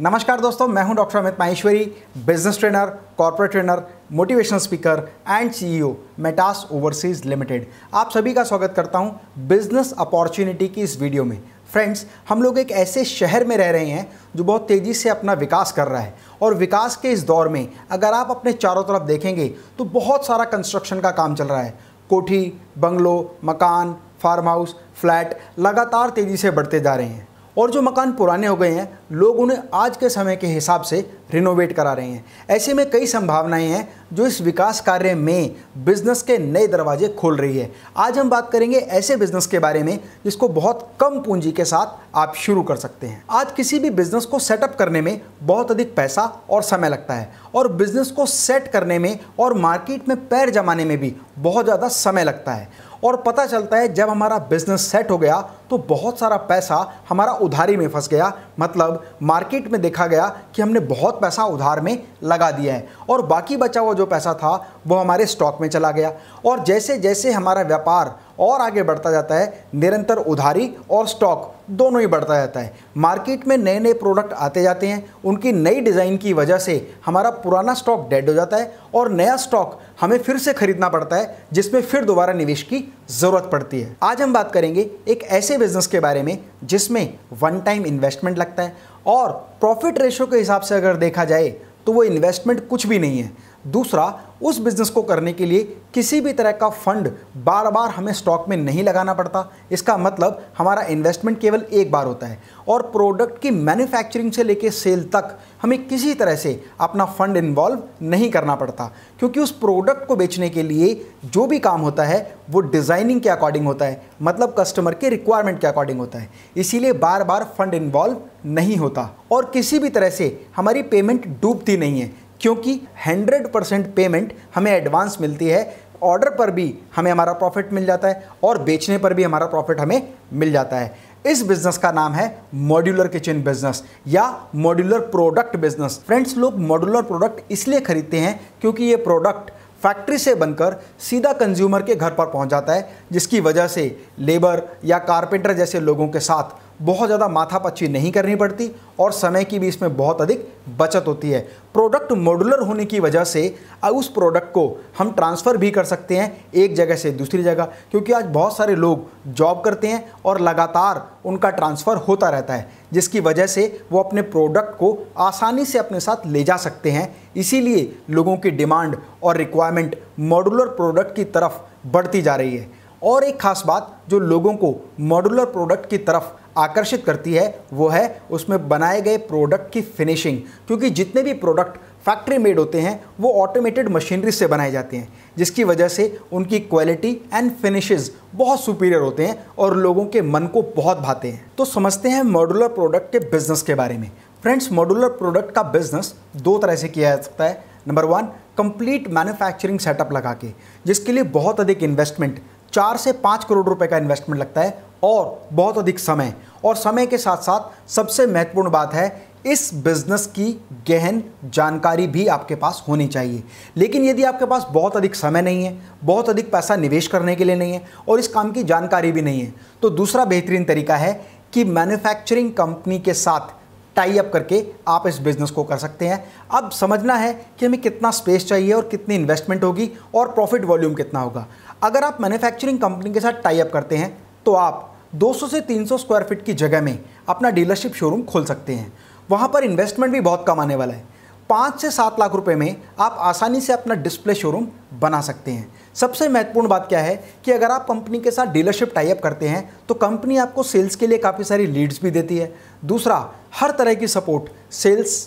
नमस्कार दोस्तों मैं हूं doctor Amit Maheshwari business trainer corporate trainer motivational speaker and CEO e Metas overseas limited आप सभी का स्वागत करता हूं बिजनेस अपॉर्चुनिटी की इस वीडियो में फ्रेंड्स हम लोग एक ऐसे शहर में रह रहे हैं जो बहुत तेज़ी से अपना विकास कर रहा है और विकास के इस दौर में अगर आप अपने चारों तरफ देखेंगे तो बहुत सारा कंस्ट्रक्शन का काम चल रहा है कोठी बंगलो मकान फार्म हाउस फ्लैट लगातार तेज़ी से बढ़ते जा रहे हैं और जो मकान पुराने हो गए हैं लोग उन्हें आज के समय के हिसाब से रिनोवेट करा रहे हैं ऐसे में कई संभावनाएं हैं जो इस विकास कार्य में बिजनेस के नए दरवाजे खोल रही है आज हम बात करेंगे ऐसे बिजनेस के बारे में जिसको बहुत कम पूंजी के साथ आप शुरू कर सकते हैं आज किसी भी बिजनेस को सेटअप करने में बहुत अधिक पैसा और समय लगता है और बिजनेस को सेट करने में और मार्केट में पैर जमाने में भी बहुत ज़्यादा समय लगता है और पता चलता है जब हमारा बिजनेस सेट हो गया तो बहुत सारा पैसा हमारा उधारी में फंस गया मतलब मार्केट में देखा गया कि हमने बहुत पैसा उधार में लगा दिया है और बाकी बचा हुआ जो पैसा था वो हमारे स्टॉक में चला गया और जैसे जैसे हमारा व्यापार और आगे बढ़ता जाता है निरंतर उधारी और स्टॉक दोनों ही बढ़ता जाता है मार्केट में नए नए प्रोडक्ट आते जाते हैं उनकी नई डिज़ाइन की वजह से हमारा पुराना स्टॉक डेड हो जाता है और नया स्टॉक हमें फिर से ख़रीदना पड़ता है जिसमें फिर दोबारा निवेश की ज़रूरत पड़ती है आज हम बात करेंगे एक ऐसे बिजनेस के बारे में जिसमें वन टाइम इन्वेस्टमेंट लगता है और प्रॉफिट रेशो के हिसाब से अगर देखा जाए तो वो इन्वेस्टमेंट कुछ भी नहीं है दूसरा उस बिज़नेस को करने के लिए किसी भी तरह का फंड बार बार हमें स्टॉक में नहीं लगाना पड़ता इसका मतलब हमारा इन्वेस्टमेंट केवल एक बार होता है और प्रोडक्ट की मैन्युफैक्चरिंग से लेके सेल तक हमें किसी तरह से अपना फंड इन्वॉल्व नहीं करना पड़ता क्योंकि उस प्रोडक्ट को बेचने के लिए जो भी काम होता है वो डिज़ाइनिंग के अकॉर्डिंग होता है मतलब कस्टमर के रिक्वायरमेंट के अकॉर्डिंग होता है इसीलिए बार बार फंड इन्वॉल्व नहीं होता और किसी भी तरह से हमारी पेमेंट डूबती नहीं है क्योंकि 100 परसेंट पेमेंट हमें एडवांस मिलती है ऑर्डर पर भी हमें हमारा प्रॉफिट मिल जाता है और बेचने पर भी हमारा प्रॉफिट हमें मिल जाता है इस बिजनेस का नाम है मॉड्यूलर किचन बिजनेस या मॉड्यूलर प्रोडक्ट बिजनेस फ्रेंड्स लोग मॉड्यूलर प्रोडक्ट इसलिए खरीदते हैं क्योंकि ये प्रोडक्ट फैक्ट्री से बनकर सीधा कंज्यूमर के घर पर पहुंच जाता है जिसकी वजह से लेबर या कारपेंटर जैसे लोगों के साथ बहुत ज़्यादा माथापच्ची नहीं करनी पड़ती और समय की भी इसमें बहुत अधिक बचत होती है प्रोडक्ट मॉडुलर होने की वजह से उस प्रोडक्ट को हम ट्रांसफ़र भी कर सकते हैं एक जगह से दूसरी जगह क्योंकि आज बहुत सारे लोग जॉब करते हैं और लगातार उनका ट्रांसफ़र होता रहता है जिसकी वजह से वो अपने प्रोडक्ट को आसानी से अपने साथ ले जा सकते हैं इसीलिए लोगों की डिमांड और रिक्वायरमेंट मॉडुलर प्रोडक्ट की तरफ बढ़ती जा रही है और एक खास बात जो लोगों को मॉडुलर प्रोडक्ट की तरफ आकर्षित करती है वो है उसमें बनाए गए प्रोडक्ट की फिनिशिंग क्योंकि जितने भी प्रोडक्ट फैक्ट्री मेड होते हैं वो ऑटोमेटेड मशीनरी से बनाए जाते हैं जिसकी वजह से उनकी क्वालिटी एंड फिनिशेस बहुत सुपीरियर होते हैं और लोगों के मन को बहुत भाते हैं तो समझते हैं मॉडुलर प्रोडक्ट के बिजनेस के बारे में फ्रेंड्स मॉडुलर प्रोडक्ट का बिजनेस दो तरह से किया जा सकता है number one complete manufacturing setup लगा के जिसके लिए बहुत अधिक इन्वेस्टमेंट चार से पाँच करोड़ रुपए का इन्वेस्टमेंट लगता है और बहुत अधिक समय और समय के साथ साथ सबसे महत्वपूर्ण बात है इस बिज़नेस की गहन जानकारी भी आपके पास होनी चाहिए लेकिन यदि आपके पास बहुत अधिक समय नहीं है बहुत अधिक पैसा निवेश करने के लिए नहीं है और इस काम की जानकारी भी नहीं है तो दूसरा बेहतरीन तरीका है कि मैन्युफैक्चरिंग कंपनी के साथ टाई अप करके आप इस बिज़नेस को कर सकते हैं अब समझना है कि हमें कितना स्पेस चाहिए और कितनी इन्वेस्टमेंट होगी और प्रॉफिट वॉल्यूम कितना होगा अगर आप मैन्युफैक्चरिंग कंपनी के साथ टाई अप करते हैं तो आप 200 से 300 स्क्वायर फीट की जगह में अपना डीलरशिप शोरूम खोल सकते हैं वहाँ पर इन्वेस्टमेंट भी बहुत कम आने वाला है पाँच से सात लाख रुपए में आप आसानी से अपना डिस्प्ले शोरूम बना सकते हैं सबसे महत्वपूर्ण बात क्या है कि अगर आप कंपनी के साथ डीलरशिप टाइप करते हैं तो कंपनी आपको सेल्स के लिए काफ़ी सारी लीड्स भी देती है दूसरा हर तरह की support sales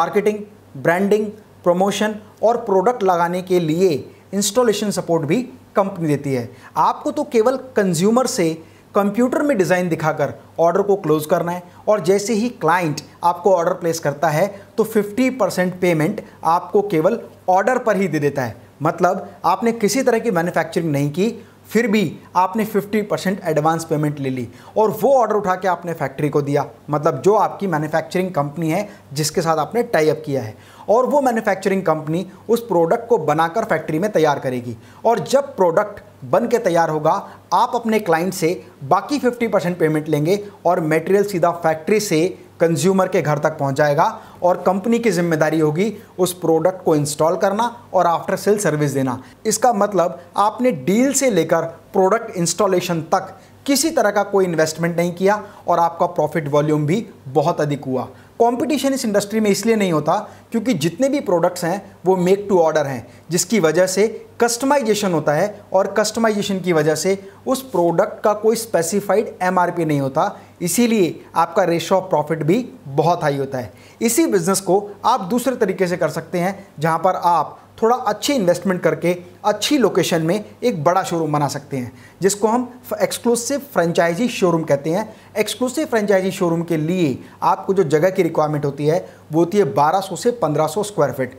marketing branding promotion और प्रोडक्ट लगाने के लिए इंस्टॉलेशन सपोर्ट भी कंपनी देती है आपको तो केवल कंज्यूमर से कंप्यूटर में डिज़ाइन दिखाकर ऑर्डर को क्लोज करना है और जैसे ही क्लाइंट आपको ऑर्डर प्लेस करता है तो 50 परसेंट पेमेंट आपको केवल ऑर्डर पर ही दे देता है मतलब आपने किसी तरह की मैन्युफैक्चरिंग नहीं की फिर भी आपने 50 परसेंट एडवांस पेमेंट ले ली और वो ऑर्डर उठा के आपने फैक्ट्री को दिया मतलब जो आपकी मैन्युफैक्चरिंग कंपनी है जिसके साथ आपने टाई अप किया है और वो मैन्युफैक्चरिंग कंपनी उस प्रोडक्ट को बनाकर फैक्ट्री में तैयार करेगी और जब प्रोडक्ट बन के तैयार होगा आप अपने क्लाइंट से बाकी 50 परसेंट पेमेंट लेंगे और मटेरियल सीधा फैक्ट्री से कंज्यूमर के घर तक पहुंच जाएगा और कंपनी की जिम्मेदारी होगी उस प्रोडक्ट को इंस्टॉल करना और आफ्टर सेल सर्विस देना इसका मतलब आपने डील से लेकर प्रोडक्ट इंस्टॉलेशन तक किसी तरह का कोई इन्वेस्टमेंट नहीं किया और आपका प्रॉफिट वॉल्यूम भी बहुत अधिक हुआ कंपटीशन इस इंडस्ट्री में इसलिए नहीं होता क्योंकि जितने भी प्रोडक्ट्स हैं वो मेक टू ऑर्डर हैं जिसकी वजह से कस्टमाइजेशन होता है और कस्टमाइजेशन की वजह से उस प्रोडक्ट का कोई स्पेसिफाइड एमआरपी नहीं होता इसीलिए आपका रेशो ऑफ प्रॉफिट भी बहुत हाई होता है इसी बिज़नेस को आप दूसरे तरीके से कर सकते हैं जहाँ पर आप थोड़ा अच्छे इन्वेस्टमेंट करके अच्छी लोकेशन में एक बड़ा शोरूम बना सकते हैं जिसको हम एक्सक्लूसिव फ्रेंचाइजी शोरूम कहते हैं एक्सक्लूसिव फ्रेंचाइजी शोरूम के लिए आपको जो जगह की रिक्वायरमेंट होती है वो होती है 1200 से 1500 स्क्वायर फीट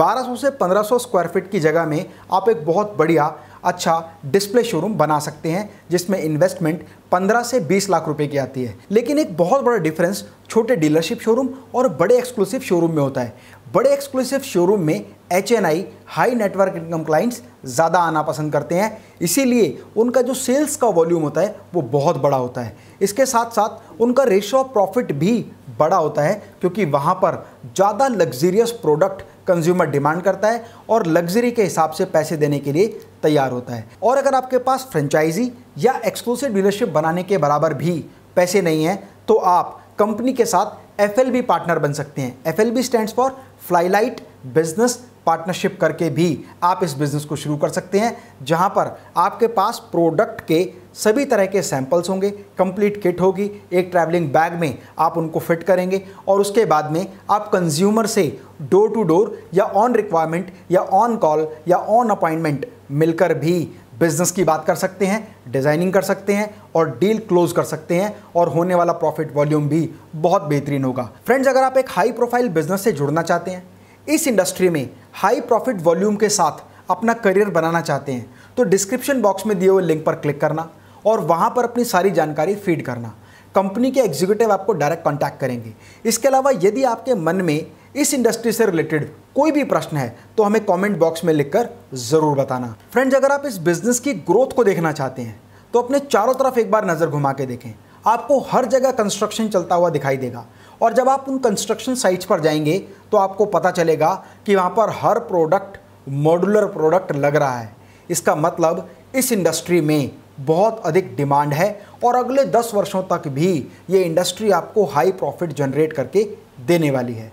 1200 से 1500 स्क्वायर फीट की जगह में आप एक बहुत बढ़िया अच्छा डिस्प्ले शोरूम बना सकते हैं जिसमें इन्वेस्टमेंट 15 से 20 लाख रुपए की आती है लेकिन एक बहुत बड़ा डिफरेंस छोटे डीलरशिप शोरूम और बड़े एक्सक्लूसिव शोरूम में होता है बड़े एक्सक्लूसिव शोरूम में H N I high network income clients ज़्यादा आना पसंद करते हैं इसीलिए उनका जो सेल्स का वॉल्यूम होता है वो बहुत बड़ा होता है इसके साथ साथ उनका रेशो ऑफ प्रॉफिट भी बड़ा होता है क्योंकि वहाँ पर ज़्यादा लग्जरियस प्रोडक्ट कंज्यूमर डिमांड करता है और लग्जरी के हिसाब से पैसे देने के लिए तैयार होता है और अगर आपके पास फ्रेंचाइजी या एक्सक्लूसिव डीलरशिप बनाने के बराबर भी पैसे नहीं हैं तो आप कंपनी के साथ एफ पार्टनर बन सकते हैं F L B stand for flylight business partnership करके भी आप इस बिज़नेस को शुरू कर सकते हैं जहां पर आपके पास प्रोडक्ट के सभी तरह के सैंपल्स होंगे कंप्लीट किट होगी एक ट्रैवलिंग बैग में आप उनको फिट करेंगे और उसके बाद में आप कंज्यूमर से डोर टू डोर या ऑन रिक्वायरमेंट या ऑन कॉल या ऑन अपॉइंटमेंट मिलकर भी बिजनेस की बात कर सकते हैं डिज़ाइनिंग कर सकते हैं और डील क्लोज कर सकते हैं और होने वाला प्रॉफिट वॉल्यूम भी बहुत बेहतरीन होगा फ्रेंड्स अगर आप एक हाई प्रोफाइल बिजनेस से जुड़ना चाहते हैं इस इंडस्ट्री में हाई प्रॉफिट वॉल्यूम के साथ अपना करियर बनाना चाहते हैं तो डिस्क्रिप्शन बॉक्स में दिए हुए लिंक पर क्लिक करना और वहाँ पर अपनी सारी जानकारी फीड करना कंपनी के एग्जीक्यूटिव आपको डायरेक्ट कॉन्टैक्ट करेंगे इसके अलावा यदि आपके मन में इस इंडस्ट्री से रिलेटेड कोई भी प्रश्न है तो हमें कमेंट बॉक्स में लिखकर ज़रूर बताना फ्रेंड्स अगर आप इस बिज़नेस की ग्रोथ को देखना चाहते हैं तो अपने चारों तरफ एक बार नज़र घुमा के देखें आपको हर जगह कंस्ट्रक्शन चलता हुआ दिखाई देगा और जब आप उन कंस्ट्रक्शन साइट्स पर जाएंगे तो आपको पता चलेगा कि वहाँ पर हर प्रोडक्ट मॉडुलर प्रोडक्ट लग रहा है इसका मतलब इस इंडस्ट्री में बहुत अधिक डिमांड है और अगले 10 वर्षों तक भी ये इंडस्ट्री आपको हाई प्रॉफिट जनरेट करके देने वाली है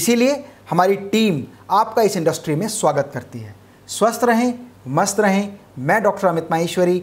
इसीलिए हमारी टीम आपका इस इंडस्ट्री में स्वागत करती है स्वस्थ रहें मस्त रहें मैं डॉक्टर अमित माहेश्वरी